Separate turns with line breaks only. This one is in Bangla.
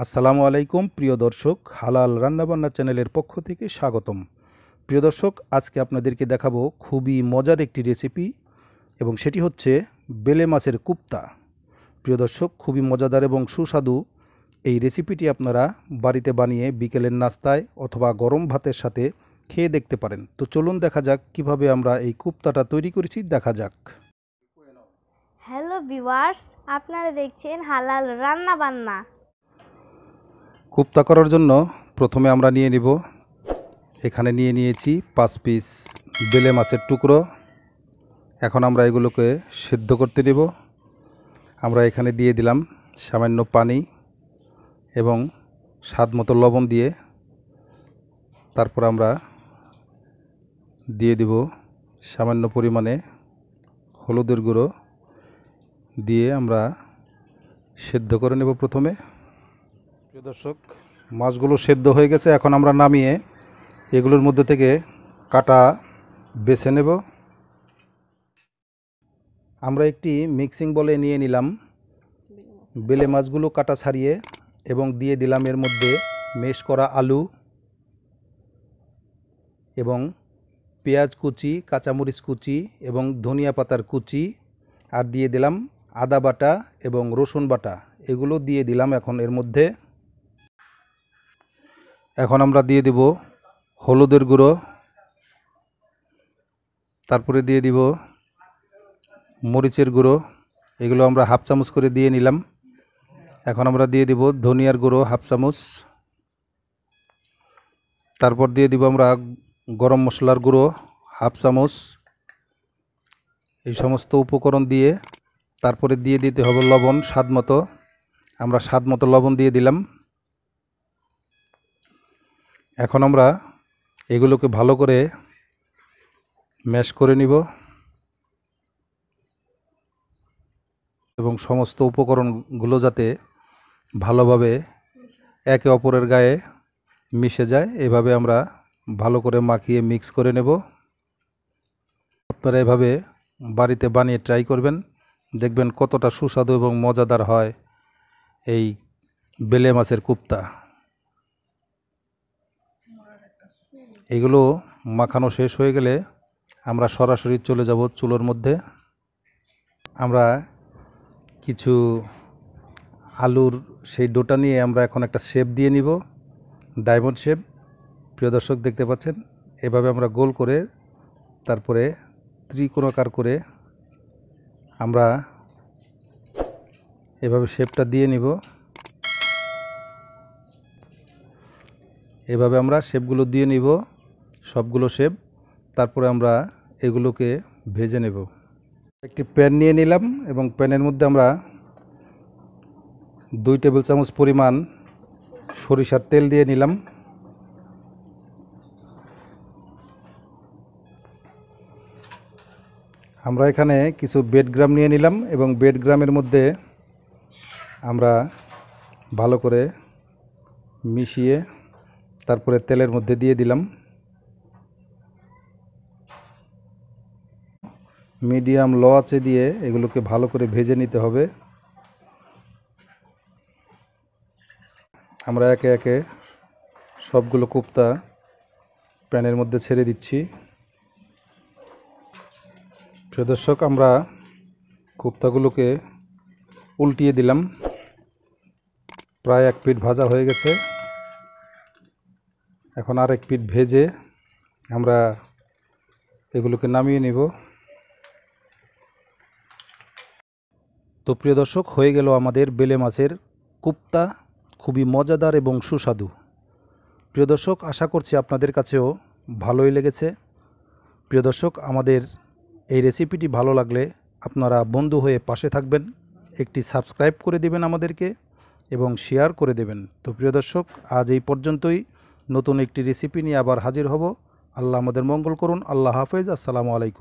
আসসালামু আলাইকুম প্রিয় দর্শক হালাল রান্নাবান্না চ্যানেলের পক্ষ থেকে স্বাগতম প্রিয় দর্শক আজকে আপনাদেরকে দেখাবো খুবই মজার একটি রেসিপি এবং সেটি হচ্ছে বেলে মাছের কুপ্তা প্রিয় দর্শক খুবই মজাদার এবং সুস্বাদু এই রেসিপিটি আপনারা বাড়িতে বানিয়ে বিকেলের নাস্তায় অথবা গরম ভাতের সাথে খেয়ে দেখতে পারেন তো চলুন দেখা যাক কিভাবে আমরা এই কুপ্তাটা তৈরি করেছি দেখা যাক হ্যালো ভিওয়ার্স আপনারা দেখছেন হালাল রান্না বান্না কুপ্তা করার জন্য প্রথমে আমরা নিয়ে নিব এখানে নিয়ে নিয়েছি পাঁচ পিস বেলে মাছের টুকরো এখন আমরা এগুলোকে সিদ্ধ করতে দেব আমরা এখানে দিয়ে দিলাম সামান্য পানি এবং স্বাদ মতো লবণ দিয়ে তারপর আমরা দিয়ে দিব সামান্য পরিমাণে হলুদের গুঁড়ো দিয়ে আমরা সেদ্ধ করে নেব প্রথমে প্রিয় দর্শক মাছগুলো সেদ্ধ হয়ে গেছে এখন আমরা নামিয়ে এগুলোর মধ্যে থেকে কাটা বেছে নেব আমরা একটি মিক্সিং বলে নিয়ে নিলাম বেলে মাছগুলো কাটা ছাড়িয়ে এবং দিয়ে দিলাম এর মধ্যে মেশ করা আলু এবং পেঁয়াজ কুচি কাঁচামরিচ কুচি এবং ধনিয়া পাতার কুচি আর দিয়ে দিলাম আদা বাটা এবং রসুন বাটা এগুলো দিয়ে দিলাম এখন এর মধ্যে এখন আমরা দিয়ে দিব হলুদের গুঁড়ো তারপরে দিয়ে দিব মরিচের গুঁড়ো এগুলো আমরা হাফ চামচ করে দিয়ে নিলাম এখন আমরা দিয়ে দিব ধনিয়ার গুঁড়ো হাফ চামচ তারপর দিয়ে দিব আমরা গরম মশলার গুঁড়ো হাফ চামচ এই সমস্ত উপকরণ দিয়ে তারপরে দিয়ে দিতে হবে লবণ স্বাদ মতো আমরা স্বাদ মতো লবণ দিয়ে দিলাম এখন আমরা এগুলোকে ভালো করে ম্যাশ করে নিব এবং সমস্ত উপকরণগুলো যাতে ভালোভাবে একে অপরের গায়ে মিশে যায় এভাবে আমরা ভালো করে মাখিয়ে মিক্স করে নেব আপনারা এভাবে বাড়িতে বানিয়ে ট্রাই করবেন দেখবেন কতটা সুস্বাদু এবং মজাদার হয় এই বেলে মাছের কুপ্তা এগুলো মাখানো শেষ হয়ে গেলে আমরা সরাসরি চলে যাব চুলোর মধ্যে আমরা কিছু আলুর সেই ডোটা নিয়ে আমরা এখন একটা শেপ দিয়ে নিব ডায়মন্ড শেপ প্রিয় দর্শক দেখতে পাচ্ছেন এভাবে আমরা গোল করে তারপরে ত্রিকোণাকার করে আমরা এভাবে শেপটা দিয়ে নিব এভাবে আমরা শেপগুলো দিয়ে নিব সবগুলো শেপ তারপরে আমরা এগুলোকে ভেজে নেব একটি প্যান নিয়ে নিলাম এবং প্যানের মধ্যে আমরা দুই টেবিল চামচ পরিমাণ সরিষার তেল দিয়ে নিলাম আমরা এখানে কিছু বেড গ্রাম নিয়ে নিলাম এবং বেড গ্রামের মধ্যে আমরা ভালো করে মিশিয়ে তারপরে তেলের মধ্যে দিয়ে দিলাম মিডিয়াম লো আঁচে দিয়ে এগুলোকে ভালো করে ভেজে নিতে হবে আমরা একে একে সবগুলো কুপ্তা প্যানের মধ্যে ছেড়ে দিচ্ছি প্রিয় দর্শক আমরা কুপ্তাগুলোকে উল্টিয়ে দিলাম প্রায় এক পিঠ ভাজা হয়ে গেছে এখন আর এক পিঠ ভেজে আমরা এগুলোকে নামিয়ে নিব তো প্রিয় দর্শক হয়ে গেল আমাদের বেলে মাছের কুপ্তা খুবই মজাদার এবং সুস্বাদু প্রিয় দর্শক আশা করছি আপনাদের কাছেও ভালোই লেগেছে প্রিয় দর্শক আমাদের এই রেসিপিটি ভালো লাগলে আপনারা বন্ধু হয়ে পাশে থাকবেন একটি সাবস্ক্রাইব করে দেবেন আমাদেরকে এবং শেয়ার করে দেবেন তো প্রিয় দর্শক আজ এই পর্যন্তই নতুন একটি রেসিপি নিয়ে আবার হাজির হব আল্লাহ আমাদের মঙ্গল করুন আল্লাহ হাফেজ আসসালামু আলাইকুম